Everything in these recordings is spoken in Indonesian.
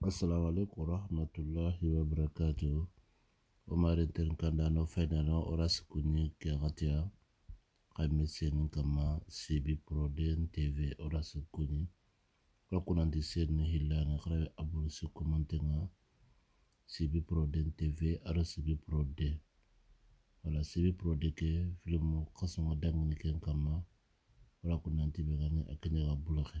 Assalamualaikum warahmatullahi wabarakatuh o marintin kandano fainano ora sukuni kami sini kama sibi proden tv ora sukuni kakunanti hilang hilanga karabe abulusi komantenga sibi proden tv ara sibi proden. wala sibi proden ke filimu kasong dangini ken kama wala kunanti begani akenya bulake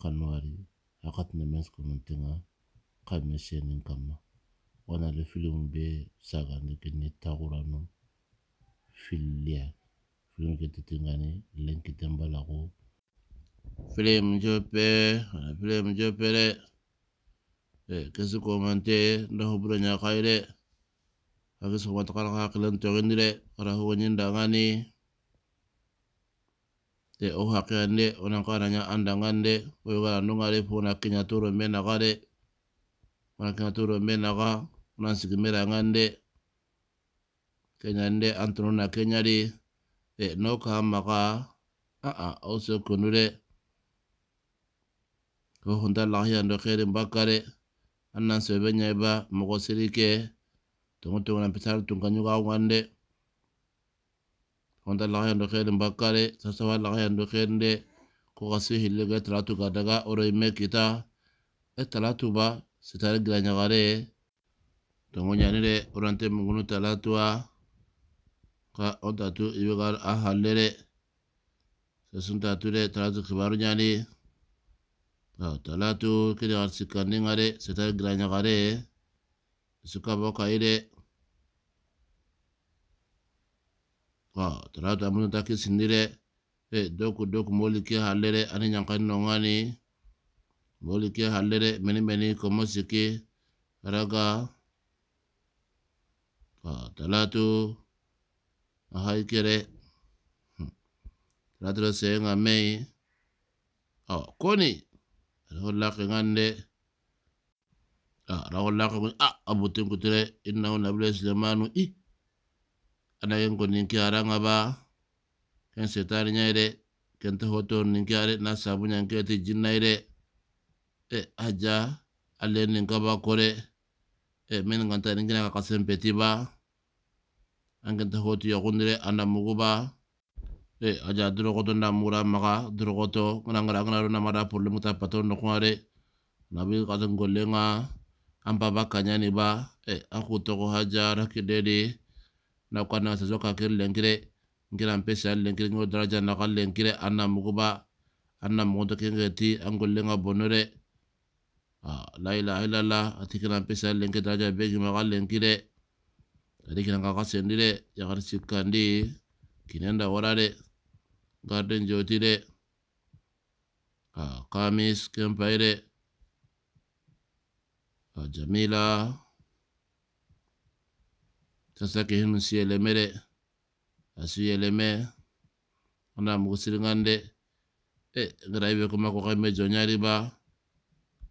kanwari mes nɛmɛs tinga teŋa ka mɛsɛni kama wana le filim be sagani tagura no filia film ke titingani lenki tembalago filim jope wana filim jope eh kesi komante ndaho nya kai le, akisi kɔmata kala kakilan tɔgindi dɛ kara hogo nyindangani te ohakea ne karanya nga karanga anda ngande o i wala nunga le kenya toro mena gare wala kenya toro mena ga o nga ngande kenya na kenya e no ka a ah, a ah, ose oh, kunure ko oh, honda lahi ando kere mbakare anna sebe nyeba mokosirike tungu tungu na pisaru ngande on da lahayan do khairin bakare sasawa lahayan do khairin de ko gasi hilliga talatu kadaga daga oro ime kita e eh, talatu ba sitare gila nyagare tongo nyani de orante mungunu wa ka onta tu ibe gar a hallere sasun tatu de talatu kibaru nyani ka talatu kide gar ngare sitare gila nyagare suka boka ire tarata munu taki sinire e eh, doku doku moli ke ani ɲankani nɔngani moli ke halere meni meni komo sike raga talato ahai kere hmm, tarata se nga mei mɛyi koni alaho laki ngande, ah, alaho laki ngan a abutin kutere innahu nabila i ala yang ko ninki aranga ba ken nya nyaide ken to hoto ninki are na sabu nyanke te e aja ale ninka ba kore e men nganta ninki na kasem peti ba angen to hoto ya kundre anda mugu ba e eh, aja duro ko na mura maka duro ko to ngana ngana ngana na mara purle muta pato no kware nabi golenga ampa ba ni ba e aku to ko haja rakidede nakwana sazo kakir lengkire ngira mpesa lengkire ngo daraja nakal lengkire anna muguba anna ti kengeti lenga bonore ah, la la ati kira mpesa lenke daraja begi makal lenkire adikira ngaka sendire yakar sikandi kinenda warare garden jotire ah, kamis kempaire ah, jamila tasakehinu siyelemere asuyeleme ona mugusiriŋande e ngara ibe kuma kokai mejo nyari ba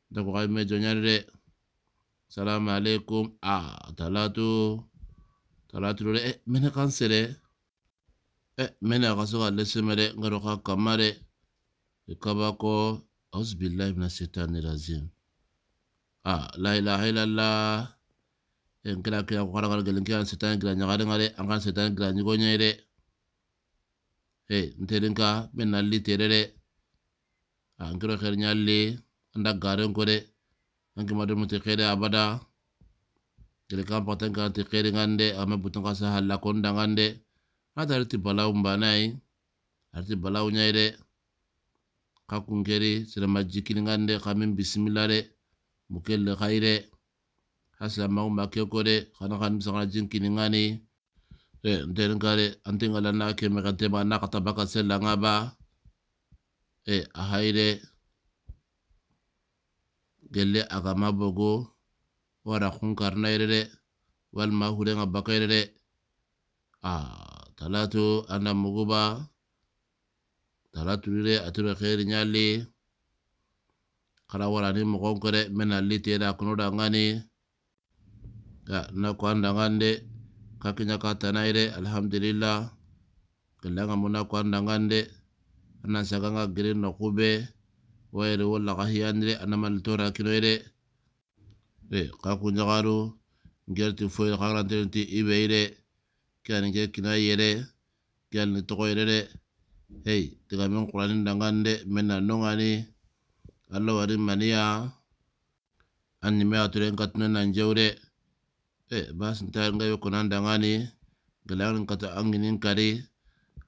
nda kokai mejo nyari de salamu alaikum a talatu talatu dore e mene kansere e mene akaso ka lesemere ngaro ka kamare ikabako auzubillahi minashaitani razim a la ilaha illallah en eh, kira kira kwara kara kara kira kira setan kira nyagare ngare an kan setan kira nyugo nyere he nterin ka men nalli terere an kira kira nyalle anda garen ko de an kima dumu te kere abada kira kan patan kan te kere ngande ame butun ka sa halla kon dangande ata riti balau mbanai arti balau nyere eh. ka kere sira majikin ngande kamin bismillah de eh. mukelle khaire hasla mau make kore kana kan misanga jinkini ngani e nden gare antingala na ke me kate ma na kata baka sella ngaba e ahaire gelle agama bogo wara kunkar nairere walma hurenga bakairere a talatu anda muguba talatu rire atura khairi nyali kala wara ni mogon kore mena litera kunoda ngani ya na ko anda ngande ka kinya ka tanaire alhamdulillah kala nga muna ko anda ngande na saka nga green no kube waire wala ka hiyandre ana mal tora kino ire e ka ku nyagaru ngerti foy ka grande ti ibe ire kan nge kina yere kan ni to ire re hey tiga min qur'anin dangande men na no ngani allah wari mania annimea turen katnena njewre e eh, basin ta nga yo konan da ngani galan kata anginin kare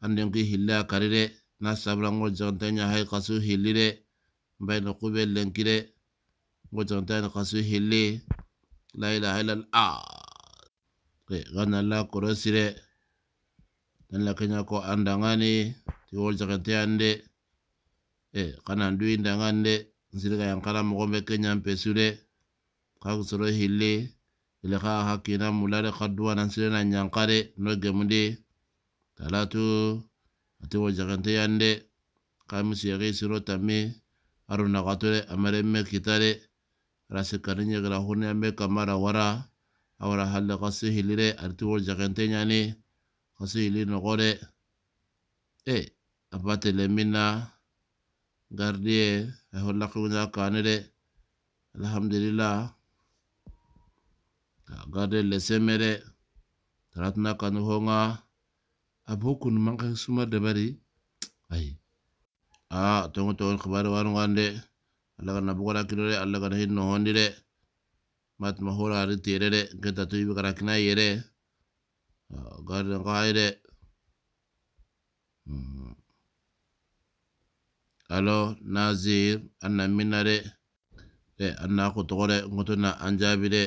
anden ki hilla kare de na sabra ngo jonta nya hay kasu hilli de bay na kube lenki de ngo jonta na kasu hilli la ilaha illa a e gana la korosire dan la kenya ko andangani ti wol jakante ande e eh, kana ndu indangande nsirika yankala mo gombe kenya mpesu de ka kusoro hilli ile xa hakkina mulare xadduwa nan sirena ɲanxare talatu ati wo jaxente yande xa misiyexi siro tami arunaxatore amare me kitare rasi kani ɲegira xuniya me kamara wara a wara halle xa sihilire aditi wo jaxente ɲani xa e apatele minna gardiye a xo laxiwunya kanire gade le semere taratna kanu honga abukun manka suma de bari ay a tongo to on khabar waru ngande alla kana bugara kidore alla kana hinno hondire mat mahora ari tirere geta tu bugara kina yere gade ngaire mm-hmm. alo nazir anna minare de anna ko tore ngotona anjabire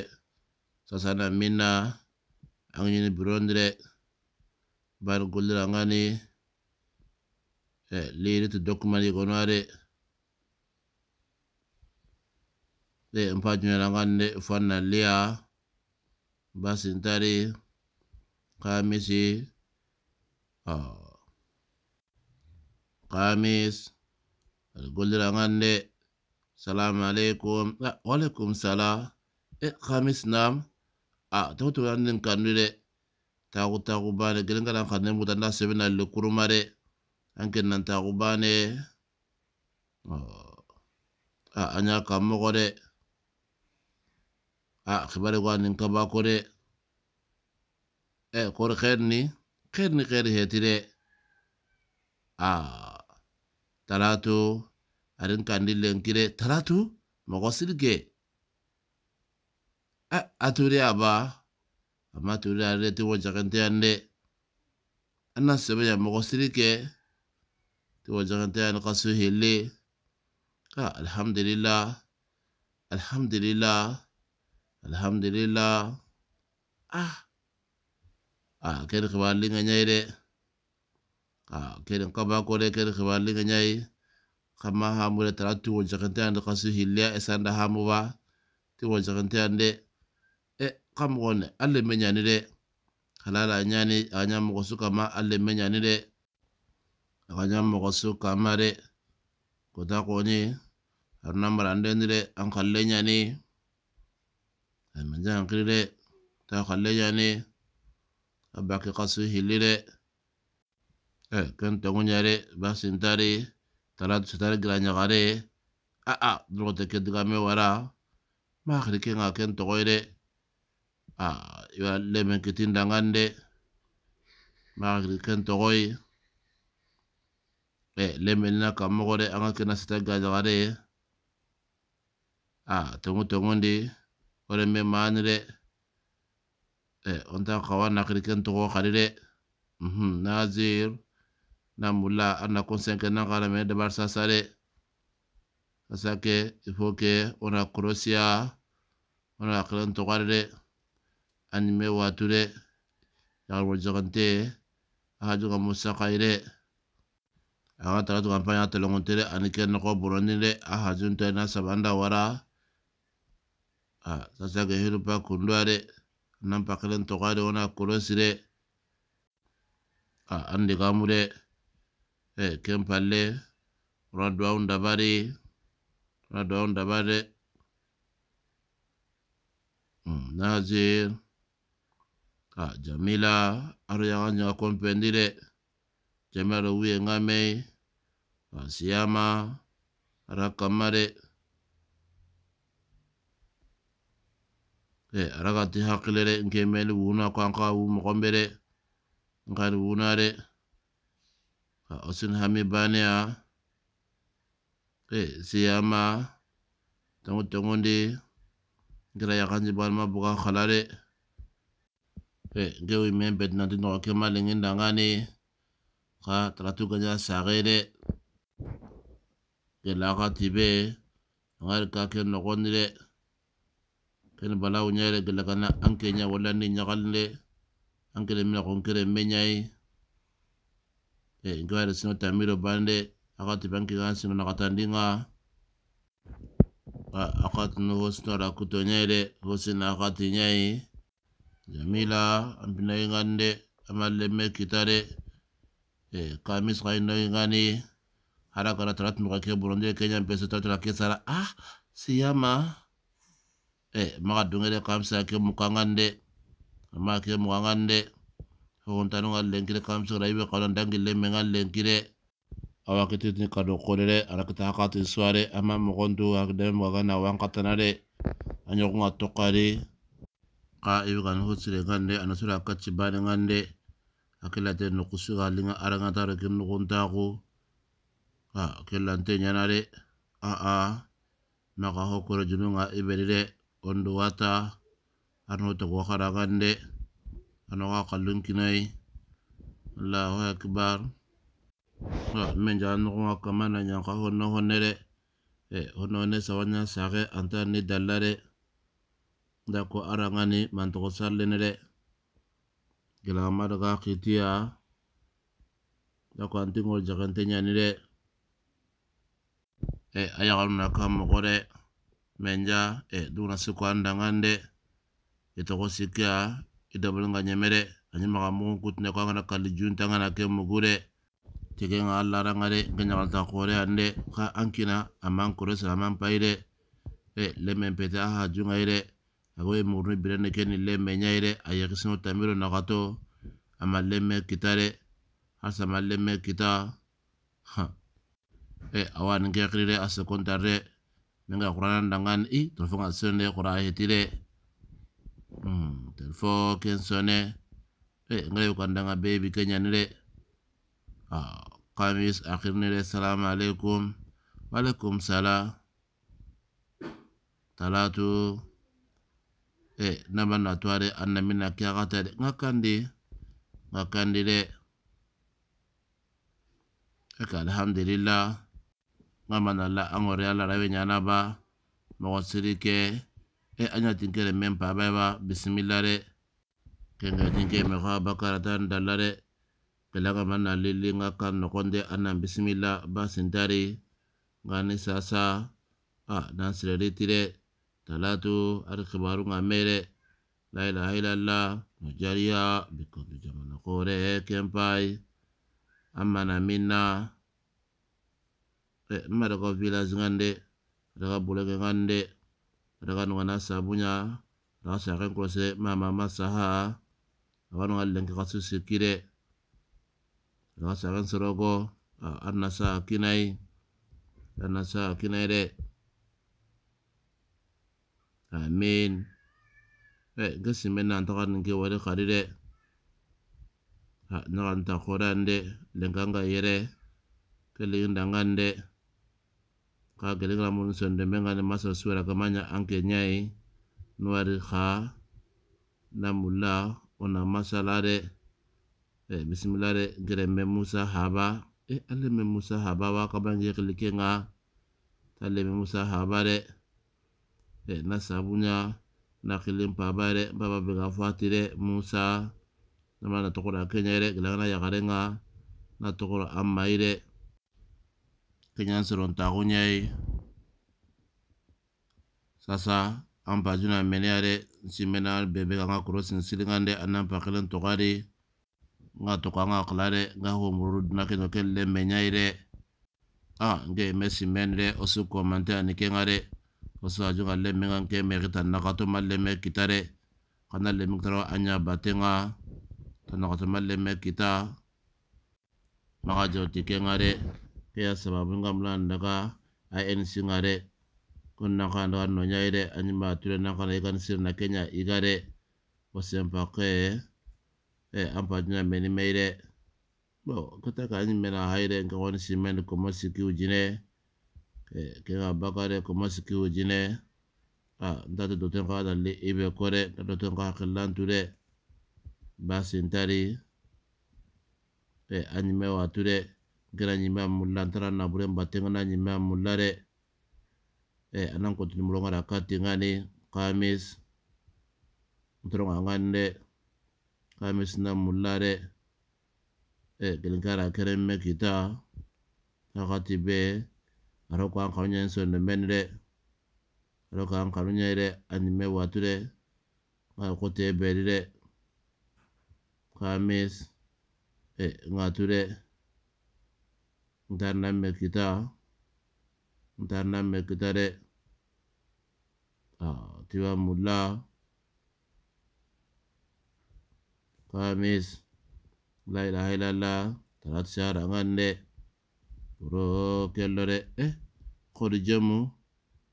kasana minna angini berondre baru gollira angani eh, liri to dokumani gonare de eh, angani de eh, fana liya basintari kamisi kamis eh, gollira ngande salamu alaikum ah, sala kamis nam a ah, to to an nin kan nire ta go ta go ba ne gren gran kan nem da se bena le kuru mare an ken nan ta go ba ne a oh. anya ah, kam mo gore a ah, khibare go an kore e eh, kore kherni kherni kher a talatu arin kan dilen kire talatu mo eh aturi aba ama aturi are ti wajakanteyan de an na sɛbɛ ya mɔgɔ siri kɛ ti wajakanteyan ka Alhamdulillah, hele ah, ka alhamdulila alhamdulila alhamdulila ah ah kɛri kibali ka ɲɛ ah kɛri kaba kore dɛ kɛri kibali kama hamu dɛ tara ti wajakanteyan ka ya so hele ya e ba ti wajakanteyan ka mɔgɔ nɛ ale mɛ halala a ɲani a suka ma alle kama ale mɛ ɲani dɛ a ka ɲa ko ta ko ɲe haruna an kalle nyani a mɛ an kiri ta kalle nyani a baki ka eh kan tangu nyare ba sintari tala sutari gira a a dɔrɔn ke kɛ wara ma hakili ke nga ken to a ah, iwa lemen kitin dangande magri ken togoy e lemen na kamogore anga kena sita gare a ah, tungu ndi ore me manire e onta kawa na ken togo karire mhm nazir na mula anna konsenke na gara me dabar sasare sasake ke faut que ona a crosia ani me wature yar wo jogante ha joga musa kaire anga tara tuga pa yata longon tere ani ken no ko boroni re a ha jun te na sabanda wara a sa sa ge hiru pa kunduare nan pa kelen to gare ona kurosire a ande gamure e ken palle ro do on dabare ro do on dabare hmm, Nazir. Mm, E, ka jamila aro ya ganyo ko pendire jamara wi nga me asiyama ara kamare e ara ga ti hakilere nge me lu na ko anka wu mo gombere nga lu na re ka osin hami bania e siyama tongo tongo ndi gira ya ganyo ba ma buka khalare e gewi men bet nanti nogo kema lengin dangani ka taratu ganya sage de gelaka tibe angari ka ken nogoni de ken nyere gelakana anke nya wala ni nyagalin de anke le mina konkere menyai e ngwari sino tamiro bande akati banki gan sino nakatandinga akati no hosno rakuto nyere hosina akati nyai jamila ingande ngande me kitare e eh, kamis kainai ngani hara kana taratu nukake burundi kenya mpesa taratu la kesara ah siyama e maka dungere kamsa ke mukangande ama ke mukangande hontanu ngalenkire kamsa raibe kalon dangile mengalenkire tini kado kolere kita hakati suare ama mogondu akdem wagana wankatana de anyokunga tokari qa'i kan hosire gande ana sura kacci bane kan akela te nuku kusuga linga aranga taro kin nukuntaku ha akilante nyanare aa naka hokoro jununga iberire ondu wata arno to wakara gande ana wa kallun kinai allahu akbar ha men jan nukunga kamana nyanka honno honnere e hono ne sawanya sage anta ni dalare dako arangani mantoko sallene de gelagama kitiya nda anti ngol jakante nyani re e a yagaluna kan menja e duna suku andangan de itogo sikkiya sikia dabalinga ɲeme de ani maga mugun kutine ko an gana kalli junta ngana ke mugure de tege nga kore ande ka angkina amang aman koresa aman e lemen pete aha agoye mugurni birene keni lemme ñayire a yakisino tamiro nakato ama kita kitare harsa ma lemme kita ha e awa nin ke kirire a sekontarre minga i telefo nga sone qura hetire mm telefo ken sone e ngai baby kenya nire ah kamis akhir nire assalamu alaikum wa sala salam talatu e na na tuare ana mina gata de ngakandi ngakandi de eka alhamdulillah ngama na la angore ala rave nyana ba mwasiri ke e anya tinkere men pa ba ba bismillah re kenga tinke mwa ba karatan dalare kela kama na lili ana bismillah ba sintari sasa ah na sileri tire talatu ada kebaru ngamere la ilaha illallah nujariya bikodu jamana kore kempai amana minna mara ko village ngande daga ke ngande daga nwana sabunya daga sakan kose mama masaha daga nwa lenke kasu sikire daga sakan sorogo anasa kinai sa kinai de Amin. Eh, gasimen nan takan ke wale kari de. Nakan koran de, lengkan ga yere, kelingin dangan de. Ka geling lamun sonde mengan masa suara kamanya angke nyai. Nuari kha, namulla, ona masala de. Eh, bismillah de, gere Musa haba. Eh, alle Musa haba wa kabang ye kelike nga. Musa haba de e, eh, na sabunya na kilim pabare baba bega fatire musa na ma na kenya re gila na yakare nga na tokora amma kenya seron tagunya sasa amba juna mɛnɛya re simena bebe mɛna kurosin bɛ ka n ka kɔrɔ sinsiri kan dɛ an n'an ba kelen tɔgɔ de n ka a nge wasaju ka lemme ngan ke me kita nakato ma lemme kita re karena lemme kita anya batenga tanakato ma lemme kita maka jauh ke ngare ke ya sababu ngamlan daga ANC ngare kun naka no nonya ire anyi ma ture na ikan sir na Kenya igare wasempa ke eh ampa jina meni meire bo kata ka anyi mena haire nka wani simen komo siki ujine ke ka baka dɛ ko masiki o jinɛ a n ta tɛ dɔ tɛn ka dale e bɛ kɔ dɛ ka dɔ tɛn ka hakilantu dɛ ba sen tari a ɲimɛ wa tu dɛ gɛrɛ ɲimɛ mulla n taara naburɛ n ba tɛŋana ɲimɛ mulla dɛ a nan kɔntini mɔlɔ ŋana ka teŋani kamis n tɔrɔ ŋa ŋani kamis na mulla dɛ gɛlɛnkara kɛrɛ mɛ kita hakati bɛɛ ara ko an karunya so ne men de ara ko an karunya de an me watu de ma ko te be de ka mes e ngatu de ntar na kita ntar na kita de ah, tiwa mulla ka la ilaha illallah talat syara ngande roke lore re kod jamu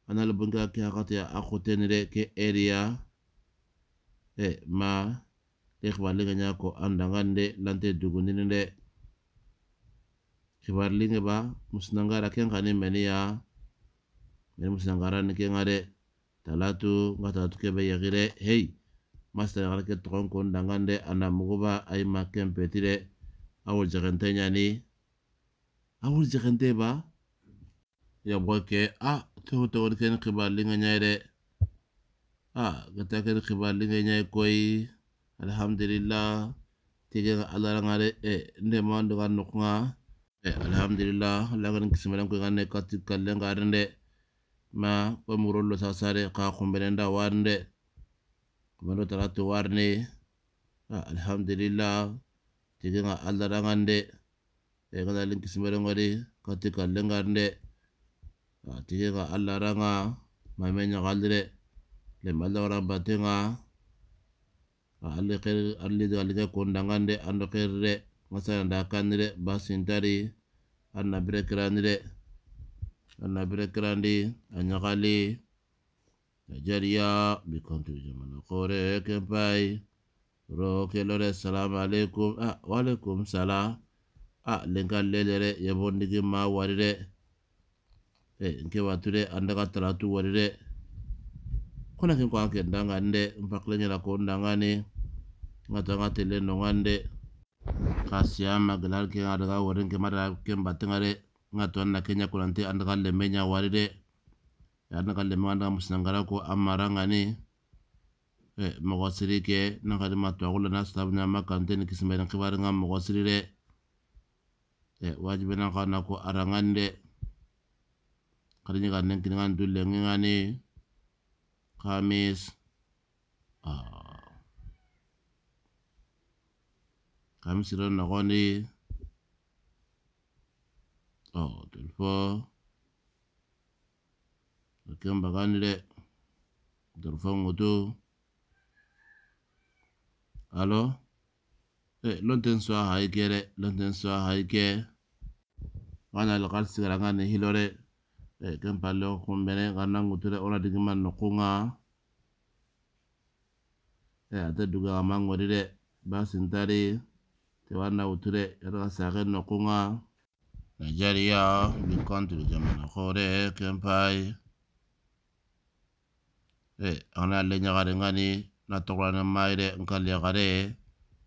anal bunga ke ya akati akutenire ke area eh ma ikhbarlinga nya ko andangande lante duguninire ikhbarlinga ba musnangara ken kani meniya men musnangara ne ya, ngare talatu ngata ke be yagire hey master ngara ke tron kon de anamugo ba ay ma kempetire awo jagante ni awur jekente ba ya ah, ah, ke a toho togoni keni kibarlinga linga de a gata keni linga ɲai koi, alhamdulillah tege ala nga e nde ma ndoga nga e alhamdulillah lagani kisimaden ne ganne kati kallen garen de ma lo sa sasare ka kumbenen da warin de tara taratu warne a ah, alhamdulillah tege nga ala ngande e kadhalika kisimelengori katika lengarnde katika allaranga kan ah, ah. mamenya kalire lemalla warambatinga ah. alli khair alli dalinga kondangande ando a masala ka basintari annabire kiranire annabire kirandi anyakali Nigeria bikontu jamana kore kempai roke lore salamu alaikum ah wa alaikum salam a ah, lenkalele re yebo ndigi ma wari re e eh, nke watu re anda ka talatu wari kona kin kwa ke ndanga nde mpakle nyala ko ndanga ne ngata ngate le no ngande kasiyama gelal ke ngada ga wari ke mara ke mbatenga ngato na kenya kulante anda ka lemenya wari re eh, anda ka lemenya anda musnangara ko amaranga ne e mɔgɔ n'a ka di ma tubabu la n'a na ma kante ni kisima ye ni kibaru e wajibena na ko arangande kadinya kan kini ngan dulle ngani kamis ah. kamis ron na koni oh tulfo kan bagan le tulfo ngutu alo Eh, London soa hai gere, London soa hai ge. Wana lakal sigaranga ni hilore. Eh, kempa leo kumbene, gana oradik ona nokunga. E, Eh, ate duga gama ngorire, basi ntari. Te wana utule, yara kasake nukunga. Nigeria, we come to the German Accord, eh, Kempai. Eh, ona lenya gare ngani, maire, nkali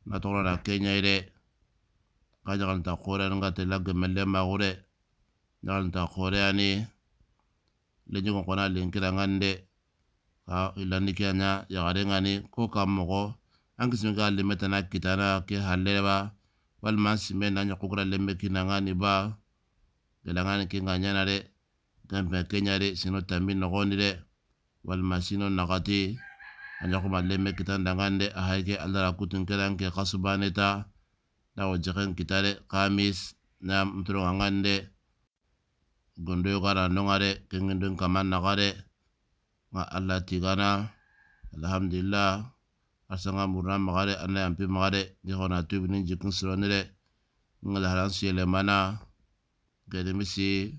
na togora na kenya ire ka jagan ta nga te la gemelle ma gore jagan ta ani le nyugo kona linkira ngande ka ilani kenya ya gare ngani ko kam mogo an kisim limeta na kitana ke halle ba walima an na ɲɔkɔkura lɛnbɛ kinanga ni ba gɛlɛngani ke nga ɲana dɛ ganfɛn kenya dɛ sino tambi nɔgɔni dɛ walima sino nagati kita lemme kitan dangande ahayke allara kutun ta kasubaneta dawo jeken de kamis nam mturo ngangande gondoyo kara nongare kengendon kaman nagare nga allah tigana alhamdulillah arsanga murna magare anna yampi magare jehona tubini jikin sironire nga mana suyelemana misi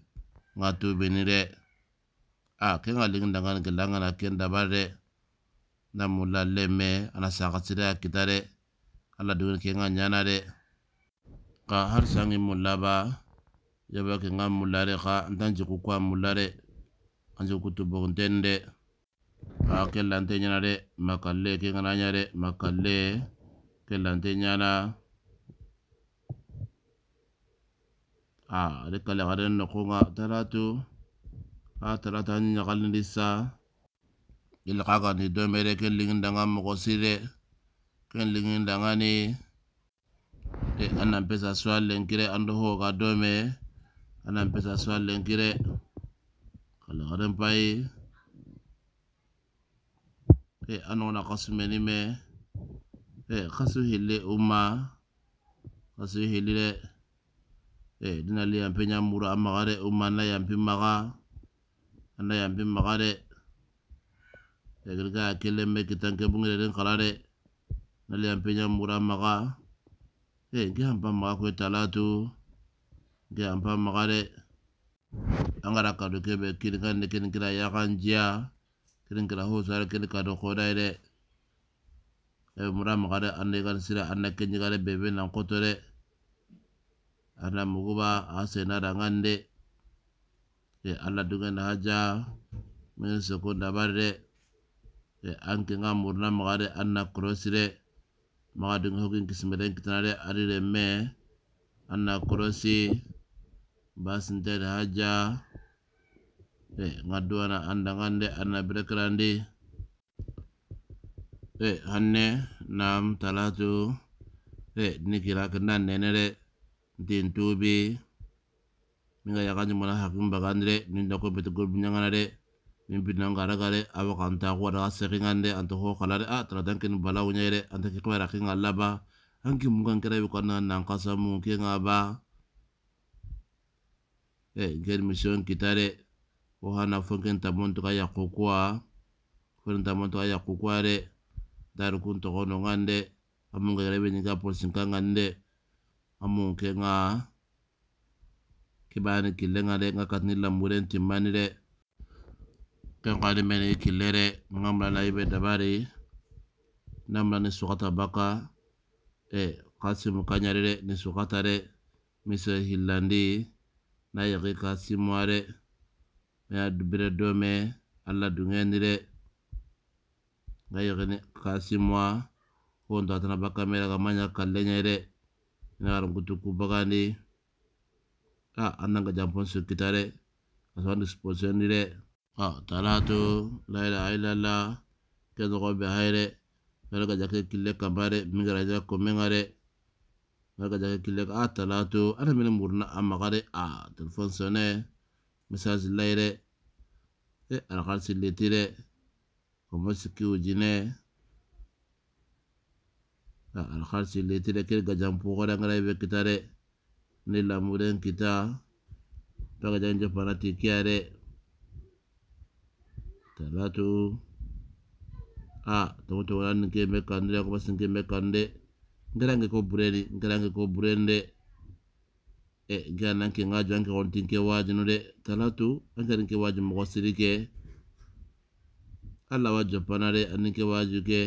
nga tubinire a kenga lingin dangane gelangana ken dabarre na mulla leme, ana sakasira kita ya kitare ala duguni ke nga nyana de ka har sangi mula ba yaba ke nga mula de ka n ku jiku ko a mulla de an jiku kutu bogunten de ka ke lante nyana de makalle ke nga nyana de ah, makalle ke lante nyana a de kale ka de nɔko nga taratu a ah, tarata nyakalindisa sa yilka kanti domere ken ligin danga mogo sire ken ligin dangani te anan pesa suwa lenkire ando hoga dome anan pesa suwa lenkire kala karen payi te anona meni me te eh, kasu hille umma kasu hillire te eh, dinali yampe nyamuru amagare umma na yampi maga ana yampi magare yagarka akelen ke kitanke bungireden kalare nali yampe ɲamura maga e nke hampa maga kwe talatu nke hampa maga de an kado kebe kini kan de kini kira kan jia. kiri kira hosare kini kado koda de e mura maga de ane kan sira anna kenjiga de bebe nan koto de anna muguba a sena dangan de e ala dunga na haja min seko dabari de Ya, anke nga murna magare anna korosire maga dinga hokin kismeden kitanare arire me anna korosi basintere haja e nga duwana ngande anna berekrandi e hanne nam talatu e nikira kena nenere ntin tubi minga yakanjumona hakim bagandire nindako betegol binyanganare in ngara gara gare awa kanta kwa kuwa daga sekingan de ho kala de a tara dan kin bala wunya de anta ki kwa kin ngala ba an ki mungan kira bi kan nan kasa mu ki ngaba e gel mission kitare o hana fonken tamon to kaya kokwa fonken tamon to kaya kokwa de dar kun to kono ngande amun gara be ni ka polsin ngande amun ke nga nga katni timani de ken qadi meni killere la ibe dabari namla ni sukata baka e kasimu kanyarire ni sukata re miso hillandi na yaki kasimuare maya dubire dome alla dungenire nga yaki kasimua hondo atana baka mera gamanya kallenyere inagarun kutuku bagandi a annanga jampon sukitare ni re. talatu laila aila la kendo ko be haire mɛrɛ ka jake kille kabare mingara jake ko mingare mɛrɛ ka jake kille ka a talatu ana mene murna a magare a telefon sone message layre e alakarsi letire komo sikiu jine alakarsi letire kiri gajan pogore ngara ibe kitare ni muren kita pɛ gajan parati kiare talatu a tomo tomo lan ke me kande ko bas ke me kande ngarange ko bureni ngarange ko burende e ganan ke ngajo anke on tinke wajinu de talatu anke ke wajin mo sirike alla wajo panare anke waju ke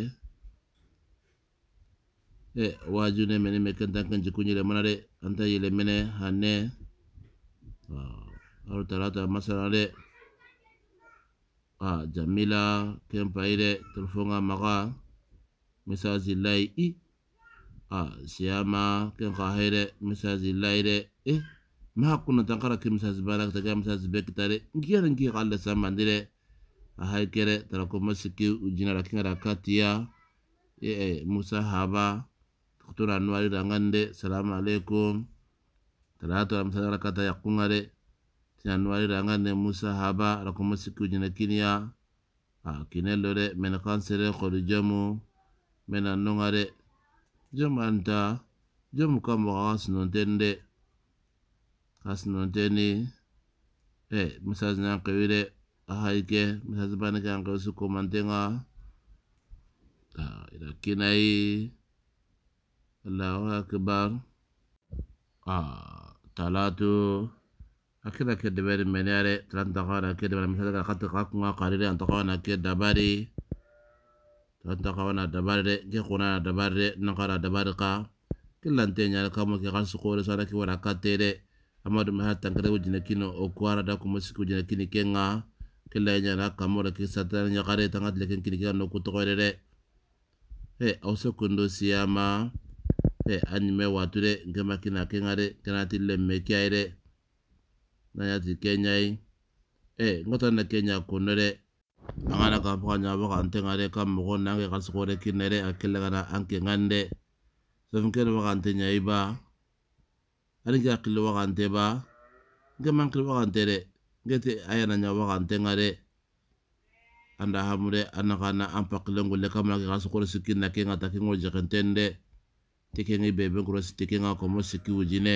e waju ne mene me kan tan kan jikunyele manare anta yele mene hanne aru talata masalare a ah, jamila kempa telefonga maga misazi lai i a ah, siyama ken kahire misazi lai re eh ma kuna tankara ke misazi barak ta misazi bekitare ngiya ngiya kala samandire a haikere tara masiki ujina rakinga rakatia e, e musa haba kutura nuari rangande salamu alaikum tara to amsara kata yakungare Januari rangane musa haba rakuma siku jina kinya a kine lore mena kansere kodi jamu mena nongare jamu anta jamu nontende kawas nonteni e musa zina kawire ahaike musa zibane kan suku komantenga a ira kinai Allahu akbar a talatu akida ke deberi meniare tran takawana ke deberi menere ka kat kakunga karire an takawana ke dabari tran takana dabare ke kuna dabare nakara dabare ka ke lante nyare ka mo ke kan sukore sara ke wara katere amadu ma hatan kare wujina kino okwara da kuma siku jina kini kenga lai nyara ka mo ke satara nya tangat leken kini ke no kuto qorere he awso kundo siyama he anime wature ngema kina kengare kana tille mekiaire Ya kenya Kenya, e ngoto na kenya kunere angana kampaka nyaba kante ngare kamogo nange kasikore kinere akele kana anke ngande sofinkere wakante nyai ba arinke akile wakante ba nke mankile wakante re ngete ayana nya wakante ngare anda hamure anakana ampakile ngule kamana ke kasikore sikinna ke ngata ke ngojekentende tikengi bebe ngurasi tikenga komo siki ujine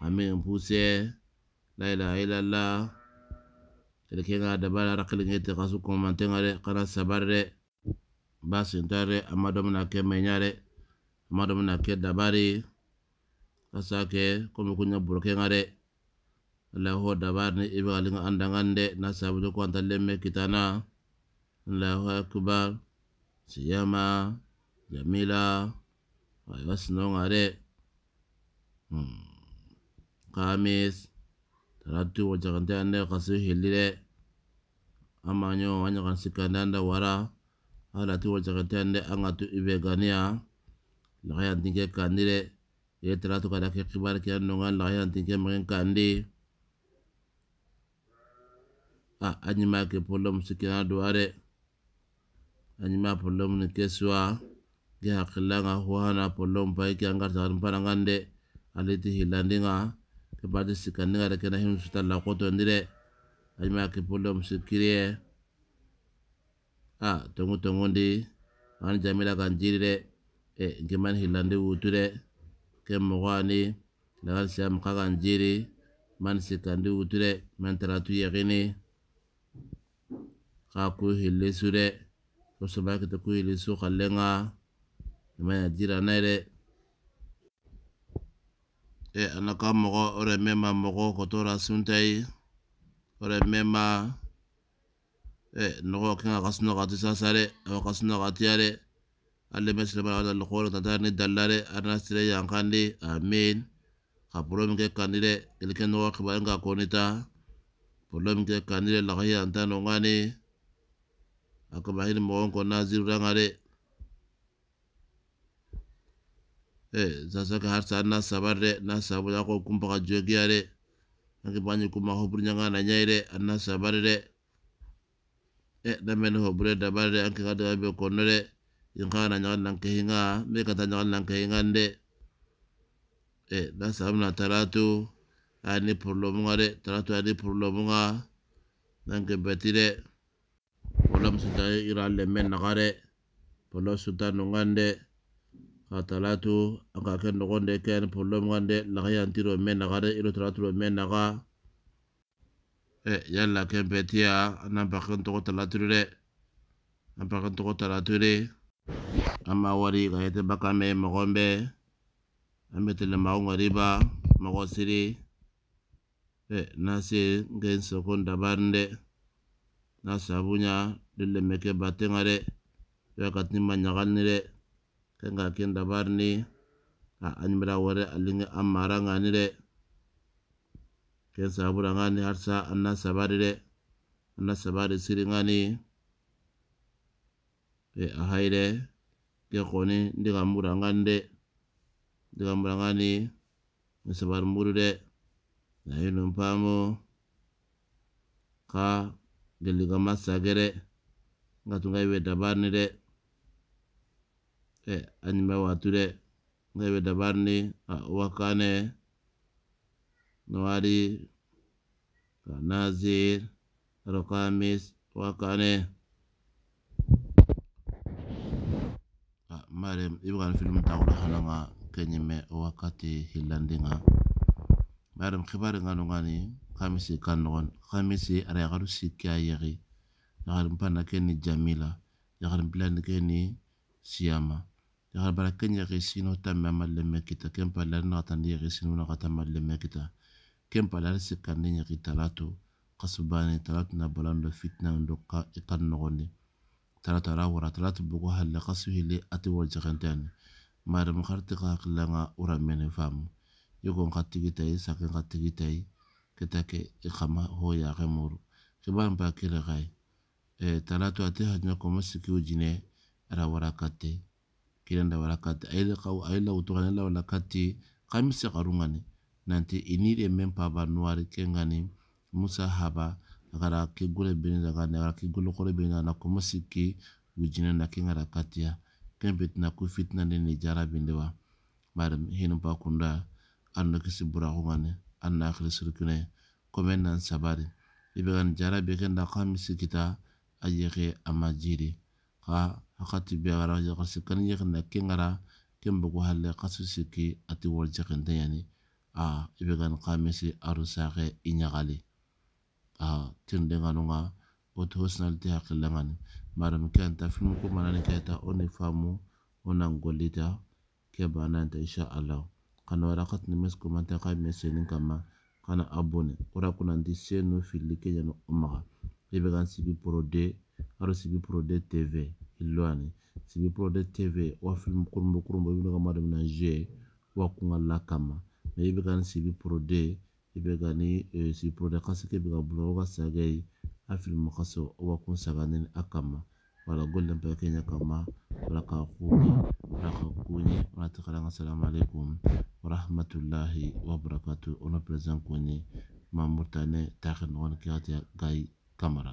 amin puse la ilaha illallah tele ke nga dabara rakil nge te kasu komante nga re kana sabar re basi ntare amado mna ke menyare amado mna ke dabari kasa ke komi kunya burke nga re lahu dabar ni ibe nga andangande na sabu ko antallemme kitana ho akbar siyama jamila ayo nongare. re hmm kamis talatu wajakante anda kasu hilire amanyo kan sikan anda wara halatu wajakante anda angatu ibe gania lakayan tingke kandire ye kada kadake kibar kian nongan lakayan tingke mengen kandi a anyima ke polom sikina duare anyima polom ni keswa ge hakilanga huana polom baiki angar sakan panangande aliti hilandinga kepada si sikanni ga kena him sutalla kotondi de ajma ke pullo musi kiriye eh. a ah, tongu ndi an jamila kan jiri de e eh, nke hilandi wutu de ke mogo ani lagal siam ka kan jiri man si wutu de man tara tu yakini ka ku hillisu de kosoba kete ku su kalenga ma jira nayi e anaka mɔgɔ o de mɛ ma mɔgɔ kɔtɔra sunta ye o e nɔgɔ kinga ka sunɔgɔ sasare o sasa dɛ are ka sunɔgɔ ka ti ya dɛ ale mɛ siraba ala lɔkɔrɔ ka taa ne dalila dɛ a yan kan amen ka bolo min kɛ kan di dɛ elikɛ nɔgɔ kibaru ka kɔni ta bolo min kɛ kan di dɛ lakaya an ta nɔ kan de a Eh, sasa ka har na sabar de na sabu ya ko kumpa ka jogiya de banyi kuma hobur nyanga na nyai re eh, na sabar de e da men hobur da bar de anke ka da be kono de yin ka na nyanga nan ke hinga me ka ta nyanga nan ke hinga de e eh, da sabu na taratu ani problem nga taratu ani problem nga nan ke betire wala sutai ira le men na gare polo suta nde matalatu anga ken ngonde ken problem ngonde la yan tiro men na gade ilo tratu men na e yalla ken betia nan ba ken to tala ture nan ba ken to wari baka me mogombe amete le ma ngori ba, mogo siri e na se ngen so kon bande na sabunya dile meke batengare ya katni manyagan kenga kenda dabar a anyimira wore alinga amara nganire de ken ngani harsa anna sabarire anna sabari siri ngani e a ke koni ndiga mura ngande ndiga mura ngani musabar murure na yinu ka geliga masagere ngatunga iwe dabar de e anime watude ngewe dabarni wakane nawari nazir rokamis wakane ibu kan film tawla halanga kenyime wakati hilandinga marem khibari ngano ngani kamisi kannon kamisi ara garu sikya yegi yagarim panna keni jamila yagarim plan keni siyama يغرب على كن يغيسين وتم عمل لما كتا كم بالرنا عطان يغيسين ونغتم لما كتا كم بالرسي كان يغي تلاتو قصباني تلاتو نبالان لو فتنة ندقا إطان نغني تلاتو راورا تلاتو بقوها اللي قصوه اللي أتي والجغن تاني ما رمخار تقاق لنا ورميني فام يكون قد تيجي تاي ساكن قد تيجي تاي كتا كي هو يا غمور كبان باكير لغاي إيه، تلاتو أتي هجنكو مسكيو جيني راورا كتي kiranda walakati aila kau aila utukanela walakati kamisi karungani nanti inire mempaba nuari kengani musa haba agara kigule beni dagani agara kigule kore beni dagana kumusiki wijina na kengara katia kembit na kufitna ni nijara bindewa marim hinu pa kunda anno kisi burakungani anna akhiri surukune komen nan ibegan jara bekenda kamisi kita ayeke ama xa hakati be gara ya kasi kan ya kana kengara kembo ko halle kasu siki ati warja kan tayani a ibe kan kamesi arusake inyagali a tinde nganunga oto hosnal te hakilangan maram kanta filmu ko manani kata oni famu onan golita ke bananta insha Allah kana warakat ni mesku manta kamesi nin kama kana abone ora kunanti senu filike yano umaga ibe kan sibi prode aro sibi prode tv lwani sibipuloode tv wa film kurumbu kurumbu i bɛ na je wa kunga lakama kama mɛ gani sibi ka ni sibipuloode eh, i bɛ ka ni sibipuloode kasike bɛ ka bula o ka a filimu kaso wa kun saganini akama kama wala golden pa kenya kama wala ka kuuni wala ka kuuni wala takalanga salamu alaikum wa rahmatullahi warahmatullahi wabarakatu ona president kuuni mamurtane taxe nogon kiyatiya gai kamara